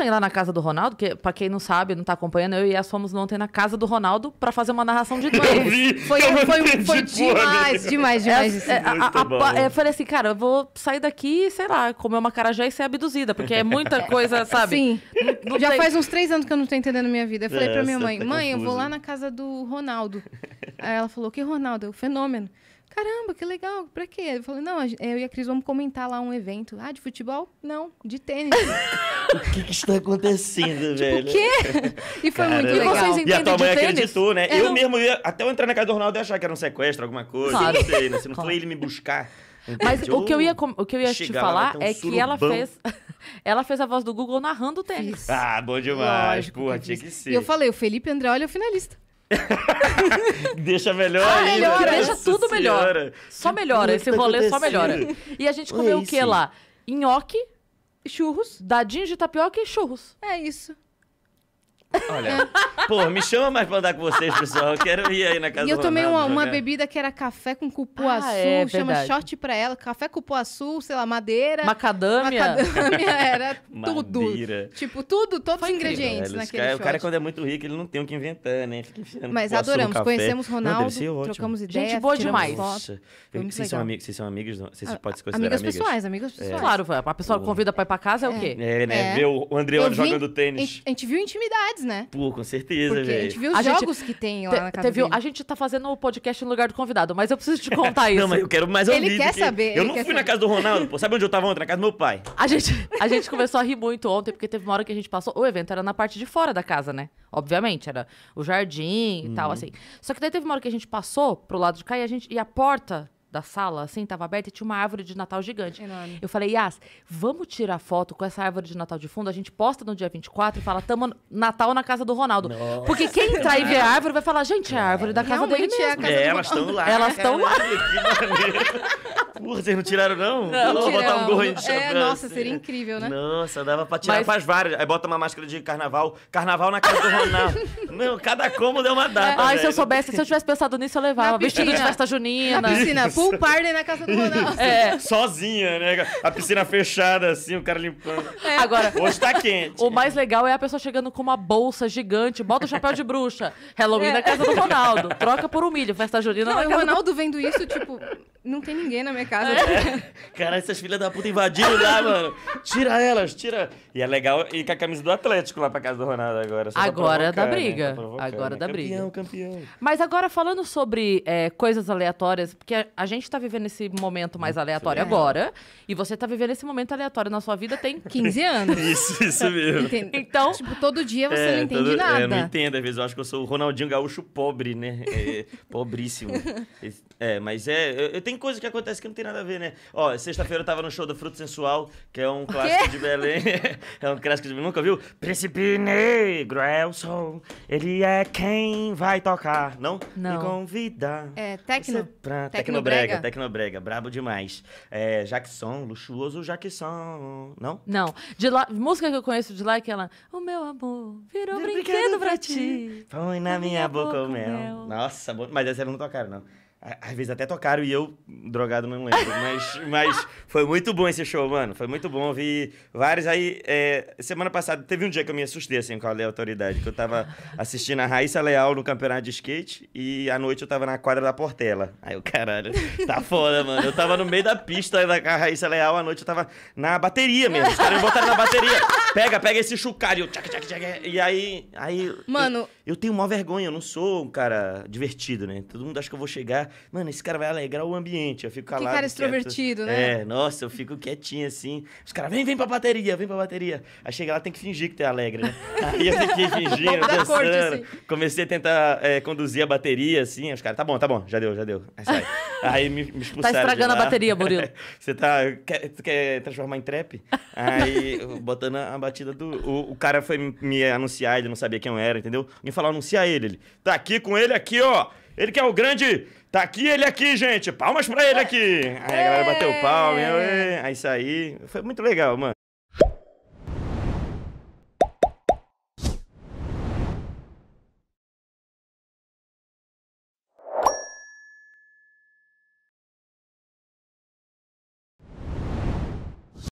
ontem lá na casa do Ronaldo, que pra quem não sabe, não tá acompanhando, eu e as fomos ontem na casa do Ronaldo pra fazer uma narração de dois. Foi, foi, foi, foi demais, demais, demais. É, é, é, eu falei assim, cara, eu vou sair daqui, sei lá, comer uma carajé e ser abduzida, porque é muita coisa, sabe? Sim. Não, não Já tem... faz uns três anos que eu não tô entendendo minha vida. Eu falei é, pra minha mãe, tá mãe, confuso. eu vou lá na casa do Ronaldo. Aí ela falou, que Ronaldo? é o fenômeno. Caramba, que legal, pra quê? Eu falei, não, eu e a Cris vamos comentar lá um evento. Ah, de futebol? Não, de tênis. o que, que está acontecendo, tipo, velho? O quê? E foi Caramba. muito legal. E vocês entendem e a tua mãe acreditou, né? né? Eu, eu é. não... mesmo ia, até eu entrar na casa do Ronaldo e achar que era um sequestro, alguma coisa. Claro. Não sei, né? Se não claro. foi ele me buscar. Mas o que eu ia, o que eu ia te falar um é que ela fez, ela fez a voz do Google narrando o tênis. Ah, bom demais. Lógico Porra, tinha que ser. E eu falei, o Felipe André olha é o finalista. deixa melhor ah, ainda. Melhora, deixa tudo melhor. Só melhora, esse tá rolê é só melhora. E a gente comeu é o que lá? Nhoque, churros, dadinhos de tapioca e churros. É isso. Olha, pô, me chama mais pra andar com vocês, pessoal. Eu quero ir aí na casa E eu tomei uma, uma bebida que era café com cupuaçu, ah, é, chama verdade. short pra ela. Café com cupuaçu, sei lá, madeira. Macadâmia. Macadâmia era tudo. Madeira. Tipo, tudo, todos os ingredientes incrível, naquele short. O cara, quando é muito rico, ele não tem o que inventar, né? Fica enfiando Mas adoramos, conhecemos Ronaldo, não, trocamos ideias, Gente boa demais. vocês, são amigos, vocês são amigos, vocês podem se ah, considerar amigas? pessoais, amigas é. pessoais. É. Claro, a pessoa convida pra ir pra casa é, o é. quê? É, né? É. Ver o André jogando tênis. A gente viu intimidades né? Pô, com certeza, velho. A gente viu os a jogos gente... que tem lá te, na casa viu, A gente tá fazendo o podcast no lugar do convidado, mas eu preciso te contar isso. não, mas eu quero mais ouvir. Ele quer saber. Eu não fui saber. na casa do Ronaldo, pô. Sabe onde eu tava ontem? Na casa do meu pai. A gente, a gente começou a rir muito ontem, porque teve uma hora que a gente passou... O evento era na parte de fora da casa, né? Obviamente, era o jardim e uhum. tal, assim. Só que daí teve uma hora que a gente passou pro lado de cá e a, gente, e a porta da sala, assim, tava aberta e tinha uma árvore de Natal gigante. Enorme. Eu falei, Yas, vamos tirar foto com essa árvore de Natal de fundo, a gente posta no dia 24 e fala, tamo Natal na casa do Ronaldo. Nossa. Porque quem entrar tá e ver a árvore vai falar, gente, é a árvore da é. casa Realmente dele é mesmo. É, elas estão lá. Elas estão é. lá. Que maneiro. Porra, vocês não tiraram, não? Não, não botar um gorro de chapéu. É, nossa, seria incrível, né? Nossa, dava pra tirar, Mas... faz várias. Aí bota uma máscara de carnaval. Carnaval na casa do Ronaldo. Meu, cada cômodo é uma data. É. Ai, se eu soubesse, se eu tivesse pensado nisso, eu levava. Vestido de festa junina. Na piscina, pool party na casa do Ronaldo. É. é. Sozinha, né? A piscina fechada, assim, o cara limpando. É. Agora. Hoje tá quente. O mais legal é a pessoa chegando com uma bolsa gigante, bota o chapéu de bruxa. Halloween é. na casa do Ronaldo. Troca por um milho, festa junina. Não, é é o Ronaldo do... vendo isso, tipo, não tem ninguém na minha casa. É. Cara, essas filhas da puta invadiram lá, mano. Tira elas, tira. E é legal ir com a camisa do Atlético lá pra casa do Ronaldo agora. Agora dá né? briga. Né? Agora dá briga. Campeão, campeão. Mas agora falando sobre é, coisas aleatórias, porque a, a, gente tá vivendo esse momento mais aleatório é. agora, e você tá vivendo esse momento aleatório na sua vida tem 15 anos. isso, isso mesmo. Então, tipo, todo dia você é, não entende todo, é, nada. eu não entendo, às vezes eu acho que eu sou o Ronaldinho Gaúcho pobre, né? É, pobríssimo. é, mas é, eu, eu tenho tem coisa que acontece que não tem nada a ver, né? Ó, sexta-feira eu tava no show da Fruto Sensual, que é um clássico de Belém. é um clássico de Belém. Nunca viu? Príncipe Negro é o som, ele é quem vai tocar. Não? Não. Me convida. É, tecno. É pra... Tecnobrega. Tecnobrega, brabo demais. É, Jackson, luxuoso Jackson. Não? Não. De lá, música que eu conheço de lá é aquela... O meu amor virou brinquedo, brinquedo pra ti. Põe na, minha, minha boca, boca o mel. Nossa, mas essa não tocaram, não. Às vezes até tocaram e eu, drogado, não lembro. Mas, mas foi muito bom esse show, mano. Foi muito bom. Vi vários. Aí, é, semana passada, teve um dia que eu me assustei, assim, com a autoridade Que eu tava assistindo a Raíssa Leal no campeonato de skate e à noite eu tava na quadra da Portela. Aí o caralho, tá foda, mano. Eu tava no meio da pista da Raíssa Leal, à noite eu tava na bateria mesmo. Os caras me botaram na bateria. Pega, pega esse chucalho. E aí. aí mano. Eu, eu tenho maior vergonha. Eu não sou um cara divertido, né? Todo mundo acha que eu vou chegar mano, esse cara vai alegrar o ambiente. Eu fico calado. Que cara extrovertido, quieto. né? É, nossa, eu fico quietinho assim. Os caras, vem, vem pra bateria, vem pra bateria. Aí chega lá, tem que fingir que tu tá é alegre, né? Aí eu fiquei fingindo, dançando. Corte, assim. Comecei a tentar é, conduzir a bateria, assim. Os caras, tá bom, tá bom, já deu, já deu. Aí Aí me, me tá expulsaram. Tá estragando a bateria, Burilo. Você tá. Quer, quer transformar em trap? Aí, botando a batida do. O, o cara foi me anunciar, ele não sabia quem eu era, entendeu? Me falou, anunciar ele. Ele, tá aqui com ele aqui, ó. Ele que é o grande. Tá aqui ele aqui, gente. Palmas pra ele aqui. Aí a galera bateu palma. É. é isso aí. Foi muito legal, mano.